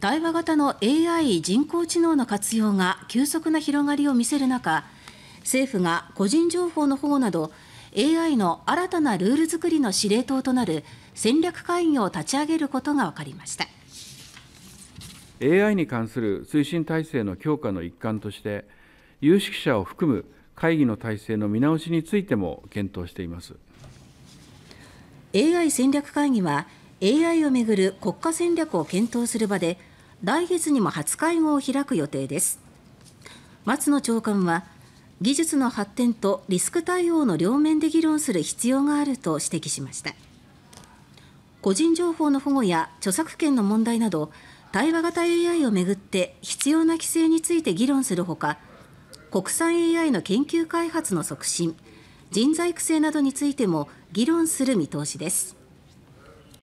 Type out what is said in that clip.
対話型の ＡＩ・ 人工知能の活用が急速な広がりを見せる中政府が個人情報の保護など AI の新たなルール作りの司令塔となる戦略会議を立ち上げることが分かりました AI に関する推進体制の強化の一環として有識者を含む会議の体制の見直しについても検討しています AI 戦略会議は ＡＩ をめぐる国家戦略を検討する場で来月にも初会合を開く予定です松野長官は技術の発展とリスク対応の両面で議論する必要があると指摘しました個人情報の保護や著作権の問題など対話型 AI をめぐって必要な規制について議論するほか国産 AI の研究開発の促進人材育成などについても議論する見通しです。